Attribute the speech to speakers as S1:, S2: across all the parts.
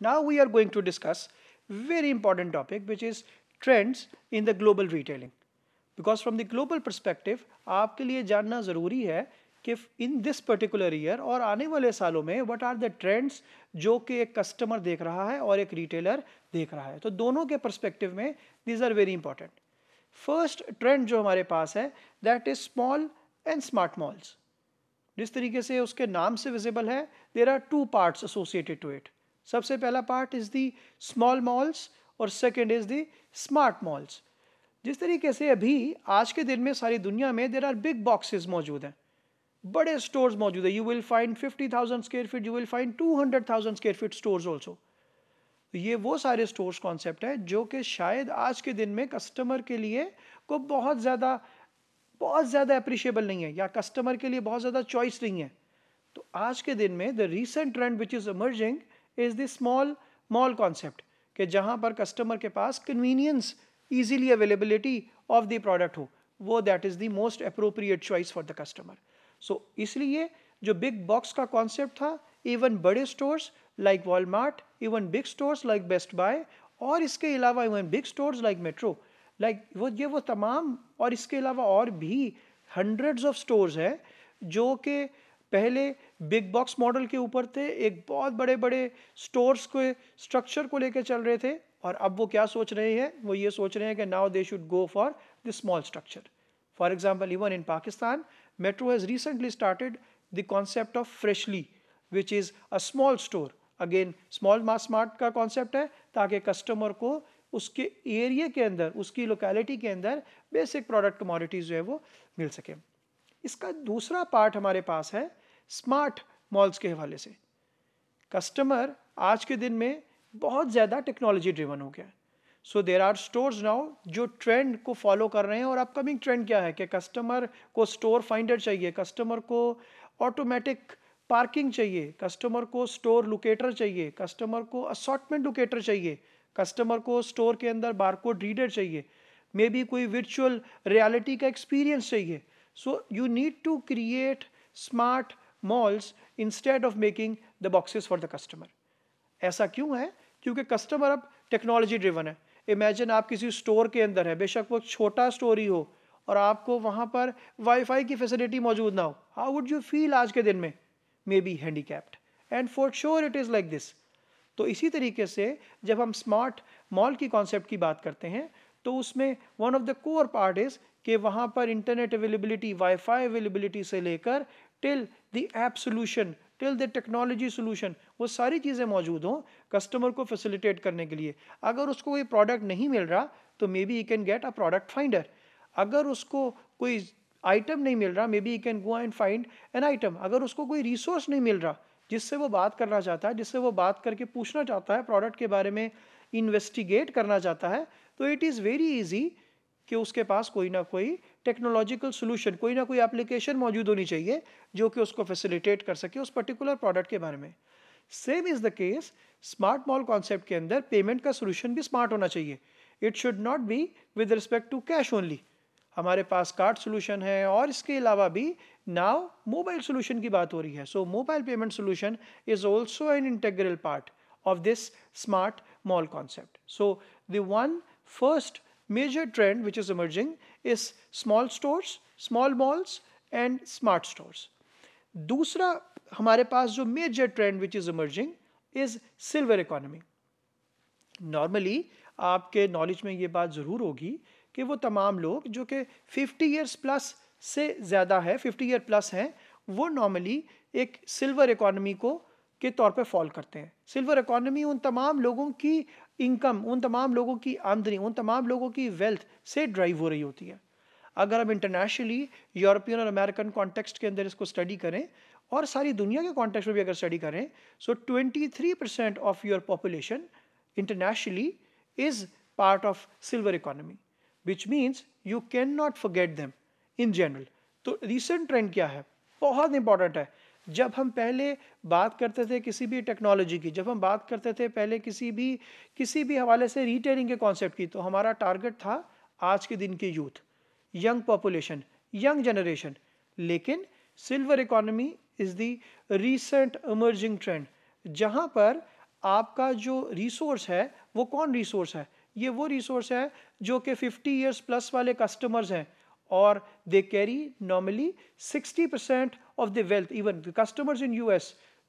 S1: Now we are going to discuss very important topic which is trends in the global retailing. Because from the global perspective आपके लिए जानना ज़रूरी है कि in this particular year और आने वाले सालों में what are the trends जो कि एक customer देख रहा है और एक retailer देख रहा है तो दोनों के perspective में these are very important. First trend जो हमारे पास है that is small and smart malls. जिस तरीके से उसके नाम से visible है there are two parts associated to it. सबसे पहला part is the small malls और second is the smart malls जिस तरीके से अभी आज के दिन में सारी दुनिया में देर आर बिग बॉक्सेस मौजूद हैं बड़े स्टोर्स मौजूद है you will find fifty thousand square feet you will find two hundred thousand square feet stores also ये वो सारे स्टोर्स कॉन्सेप्ट है जो कि शायद आज के दिन में कस्टमर के लिए को बहुत ज़्यादा बहुत ज़्यादा अप्रिशिएबल नहीं है या कस्टमर के लिए बहुत ज़्यादा चॉइस नहीं है तो आज के दिन में the recent trend which is emerging is the small mall concept कि जहाँ पर कस्टमर के पास convenience easily availability of the product हो वो that is the most appropriate choice for the customer so इसलिए जो बिग बॉक्स का कॉन्सेप्ट था इवन बड़े stores like Walmart even big stores like Best Buy और इसके अलावा even big stores like Metro like वो ये वो तमाम और इसके अलावा और भी हंड्रेड्स ऑफ स्टोर्स हैं जो कि पहले बिग बॉक्स मॉडल के ऊपर थे एक बहुत बड़े बड़े स्टोर्स के स्ट्रक्चर को लेकर चल रहे थे और अब वो क्या सोच रहे हैं वो ये सोच रहे हैं कि now they should go for the small structure for example even in Pakistan Metro has recently started the concept of freshly which is a small store again small mass mart का कॉन्सेप्ट है ताकि कस्टमर को उसके एरिए के अंदर उसकी locality के अंदर बेसिक प्रोडक्ट कमोडिटीज़ जो है वो मिल सके इसका दूसरा पार्ट हमारे पास है स्मार्ट मॉल्स के हवाले से कस्टमर आज के दिन में बहुत ज़्यादा टेक्नोलॉजी ड्रिवन हो गया है so there are stores now जो ट्रेंड को फॉलो कर रहे हैं और अपकमिंग ट्रेंड क्या है कि कस्टमर को स्टोर फाइंडर चाहिए कस्टमर को ऑटोमेटिक पार्किंग चाहिए कस्टमर को स्टोर लोकेटर चाहिए कस्टमर को असॉटमेंट लोकेटर चाहिए कस्टमर को स्टोर के अंदर बारकोड रीडर चाहिए मे बी कोई वर्चुअल रियलिटी का एक्सपीरियंस चाहिए so you need to create smart malls instead of making the boxes for the customer. ऐसा क्यों है क्योंकि कस्टमर अब टेक्नोलॉजी ड्रिवन है इमेजिन आप किसी स्टोर के अंदर है बेशक वो छोटा स्टोर ही हो और आपको वहाँ पर वाईफाई की फैसिलिटी मौजूद ना हो हाउ वुड यू फील आज के दिन में may be handicapped and for sure it is like this तो इसी तरीके से जब हम स्मार्ट मॉल की कॉन्सेप्ट की बात करते हैं तो उसमें one of the core part is कि वहाँ पर इंटरनेट अवेलेबिलिटी वाईफाई अवेलेबिलिटी से लेकर till the app solution till the technology solution वो सारी चीज़ें मौजूद हों कस्टमर को फैसिलिटेट करने के लिए अगर उसको कोई प्रोडक्ट नहीं मिल रहा तो may be you can get a product finder अगर उसको कोई आइटम नहीं मिल रहा may be you can go and find an item अगर उसको कोई रिसोर्स नहीं मिल रहा जिससे वो बात करना चाहता है जिससे वो बात करके पूछना चाहता है प्रोडक्ट के बारे में इन्वेस्टिगेट करना चाहता है तो इट इज़ वेरी ईजी कि उसके पास कोई ना कोई टेक्नोलॉजिकल सोल्यूशन कोई ना कोई एप्लीकेशन मौजूद होनी चाहिए जो कि उसको फैसिलिटेट कर सके उस पर्टिकुलर प्रोडक्ट के बारे में same is the case smart mall concept के अंदर पेमेंट का सोल्यूशन भी स्मार्ट होना चाहिए it should not be with respect to cash only हमारे पास कार्ड सोल्यूशन है और इसके अलावा भी नाव मोबाइल सोल्यूशन की बात हो रही है so mobile payment solution is also an integral part of this smart mall concept so then first Major trend which is emerging is small stores, small malls and smart stores. दूसरा हमारे पास जो major trend which is emerging is silver economy normally आपके knowledge में ये बात ज़रूर होगी कि वो तमाम लोग जो कि 50 इयर्स प्लस से ज़्यादा है 50 ईयर प्लस हैं वो नॉर्मली एक सिल्वर इकोनॉमी को के तौर पे फॉल करते हैं सिल्वर इकोनॉमी उन तमाम लोगों की इनकम उन तमाम लोगों की आमदनी उन तमाम लोगों की वेल्थ से ड्राइव हो रही होती है अगर हम इंटरनेशनली यूरोपियन और अमेरिकन कॉन्टेक्स्ट के अंदर इसको स्टडी करें और सारी दुनिया के कॉन्टेक्स्ट में भी अगर स्टडी करें so twenty three percent of your population internationally is part of silver economy which means you can not forget them in general तो रिसेंट ट्रेंड क्या है बहुत इंपॉर्टेंट है जब हम पहले बात करते थे किसी भी टेक्नोलॉजी की जब हम बात करते थे पहले किसी भी किसी भी हवाले से रिटेलिंग के कॉन्सेप्ट की तो हमारा टारगेट था आज के दिन की youth young population young generation लेकिन silver economy is the recent emerging trend जहाँ पर आपका जो रिसोर्स है वो कौन रिसोर्स है ये वो रिसोर्स है जो कि 50 इयर्स प्लस वाले कस्टमर्स हैं और they carry normally 60 percent of the wealth even the customers in you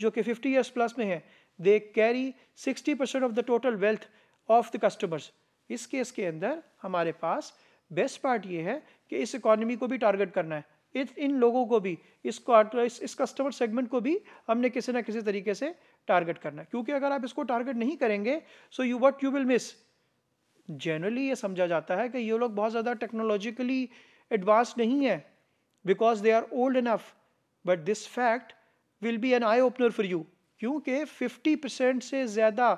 S1: जो कि 50 ईयर्स प्लस में हैं they carry 60 percent of the total wealth of the customers इस केस के अंदर हमारे पास बेस्ट पार्ट ये है कि इस इकॉनमी को भी टारगेट करना है इन लोगों को भी इस, इस कस्टमर सेगमेंट को भी हमने किसी ना किसी तरीके से टारगेट करना है क्योंकि अगर आप इसको टारगेट नहीं करेंगे so you what you will miss generally ये समझा जाता है कि ये लोग बहुत ज़्यादा टेक्नोलॉजिकली एडवांस नहीं है because they are old enough but this fact will be an eye opener for you क्योंकि 50 परसेंट से ज़्यादा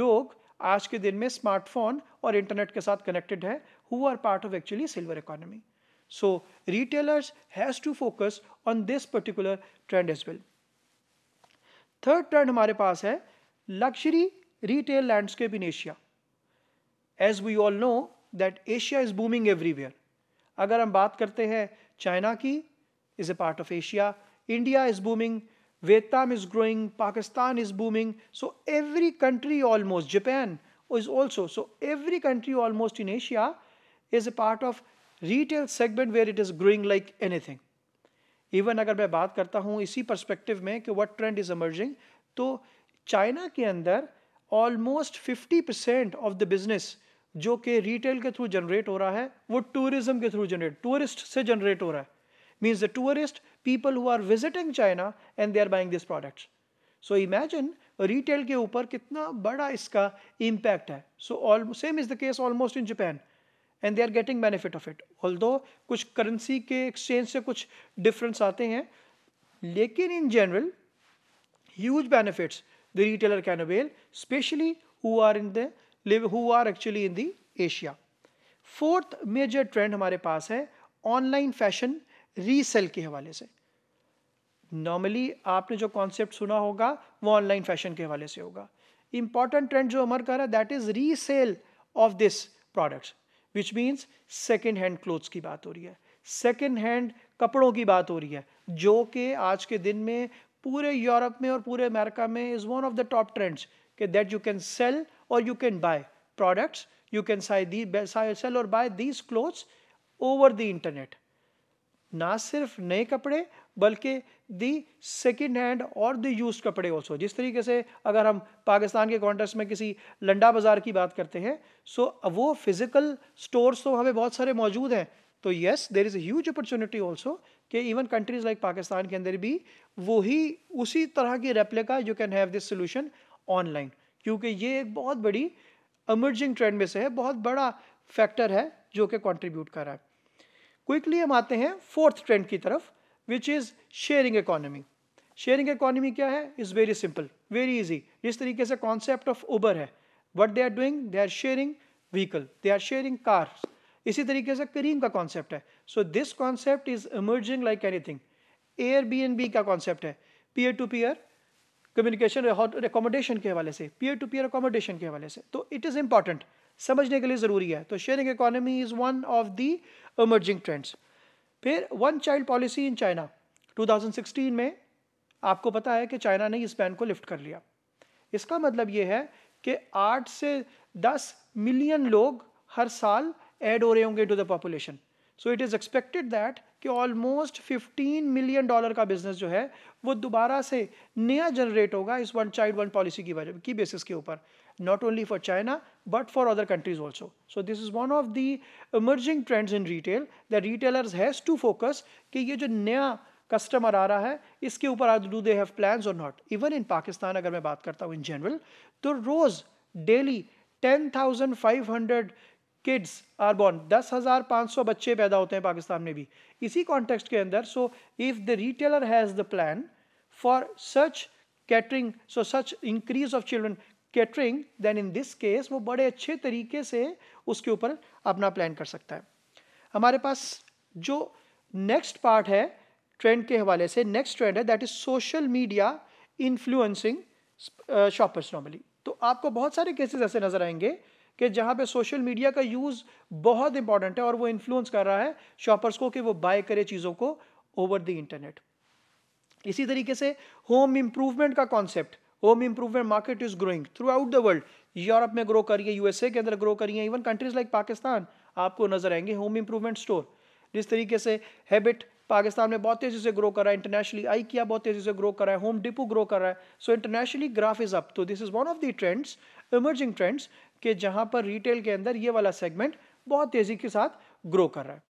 S1: लोग आज के दिन में स्मार्टफोन और इंटरनेट के साथ कनेक्टेड है who are part of actually silver economy so retailers has to focus on this particular trend as well third trend हमारे पास है luxury retail landscape in Asia as we all know that Asia is booming everywhere अगर हम बात करते हैं China की is a part of Asia. India is booming. Vietnam is growing. Pakistan is booming. So every country almost, Japan is also. So every country almost in Asia is a part of retail segment where it is growing like anything. Even अगर मैं बात करता हूँ इसी perspective में कि what trend is emerging तो China के अंदर almost 50 percent of the business जो कि रिटेल के थ्रू जनरेट हो रहा है वो टूरिज्म के थ्रू जनरेट टूरिस्ट से जनरेट हो रहा है means the tourist people who are visiting China and they are buying these products. So imagine retail के ऊपर कितना बड़ा इसका इम्पैक्ट है so same is the case almost in Japan and they are getting benefit of it although कुछ currency के exchange से कुछ डिफरेंस आते हैं लेकिन in general huge benefits the retailer can avail specially who are in the live who are actually in the Asia fourth major trend हमारे पास है ऑनलाइन फैशन रीसेल के हवाले से नॉर्मली आपने जो कॉन्सेप्ट सुना होगा वो ऑनलाइन फैशन के हवाले से होगा इंपॉर्टेंट ट्रेंड जो अमर कर रहा है that is resale of this products which means second hand clothes की बात हो रही है सेकेंड हैंड कपड़ों की बात हो रही है जो कि आज के दिन में पूरे यूरोप में और पूरे अमेरिका में is one of the top trends के दैट यू कैन सेल और you can buy products you can साई दी सेल और buy these clothes over the internet ना सिर्फ नए कपड़े बल्कि दी सेकेंड हैंड और दी यूज कपड़े ऑल्सो जिस तरीके से अगर हम पाकिस्तान के कॉन्टेक्स्ट में किसी लंडा बाज़ार की बात करते हैं सो वो फिज़िकल स्टोर्स तो हमें बहुत सारे मौजूद हैं तो yes there is huge opportunity also कि इवन कंट्रीज़ लाइक पाकिस्तान के अंदर भी वही उसी तरह की replica you can have this solution online क्योंकि ये एक बहुत बड़ी एमर्जिंग ट्रेंड में से है बहुत बड़ा फैक्टर है जो कि कॉन्ट्रीब्यूट कर रहा है क्विकली हम आते हैं फोर्थ ट्रेंड की तरफ which is sharing economy sharing economy क्या है is very simple very easy जिस तरीके से कॉन्सेप्ट ऑफ उबर है what they are doing they are sharing vehicle they are sharing car इसी तरीके से करीम का कॉन्सेप्ट है so this concept is emerging like anything Airbnb का कॉन्सेप्ट है peer to peer communication accommodation के हवाले से पीयर टू पीयर अकोमोडेशन के हवाले से तो इट इज़ इंपॉर्टेंट समझने के लिए ज़रूरी है तो sharing economy is one of the emerging trends फिर one child policy in China 2016 में आपको पता है कि चाइना ने इस बैन को लिफ्ट कर लिया इसका मतलब ये है कि आठ से दस मिलियन लोग हर साल ऐड हो रहे होंगे to the population so it is expected that कि ऑलमोस्ट 15 मिलियन डॉलर का बिजनेस जो है वो दोबारा से नया जनरेट होगा इस वन चाइल्ड वन पॉलिसी की वजह की बेसिस के ऊपर not only for China but for other countries also. So this is one of the emerging trends in retail that retailers has to focus कि ये जो नया कस्टमर आ रहा है इसके ऊपर डू दे हैव प्लान्स और नॉट इवन इन पाकिस्तान अगर मैं बात करता हूँ इन जनरल तो रोज़ डेली 10,500 किड्स आर बॉर्न दस हज़ार पाँच सौ बच्चे पैदा होते हैं पाकिस्तान में भी इसी कॉन्टेक्स्ट के अंदर so if the retailer has the plan for such catering so such increase of children catering then in this case वो बड़े अच्छे तरीके से उसके ऊपर अपना प्लान कर सकता है हमारे पास जो नेक्स्ट पार्ट है ट्रेंड के हवाले से नेक्स्ट ट्रेंड है that is social media influencing shoppers normally तो आपको बहुत सारे केसेस ऐसे नज़र आएंगे कि जहाँ पे सोशल मीडिया का यूज़ बहुत इंपॉर्टेंट है और वो इन्फ्लुएंस कर रहा है शॉपर्स को कि वो बाय करे चीज़ों को ओवर द इंटरनेट इसी तरीके से होम इम्प्रूवमेंट का concept home improvement market is growing throughout the world Europe में ग्रो करिए यूएसए के अंदर ग्रो करिए इवन कंट्रीज लाइक पाकिस्तान आपको नजर आएंगे होम इंप्रूवमेंट स्टोर जिस तरीके से हैबिट पाकिस्तान में बहुत तेज़ी से ग्रो कर रहा है इंटरनेशनली आई किया बहुत तेज़ी से ग्रो कर रहा है होम डिपो ग्रो कर रहा है so internationally graph is up तो this is one of the trends emerging trends के जहाँ पर रिटेल के अंदर ये वाला सेगमेंट बहुत तेज़ी के साथ ग्रो कर रहा है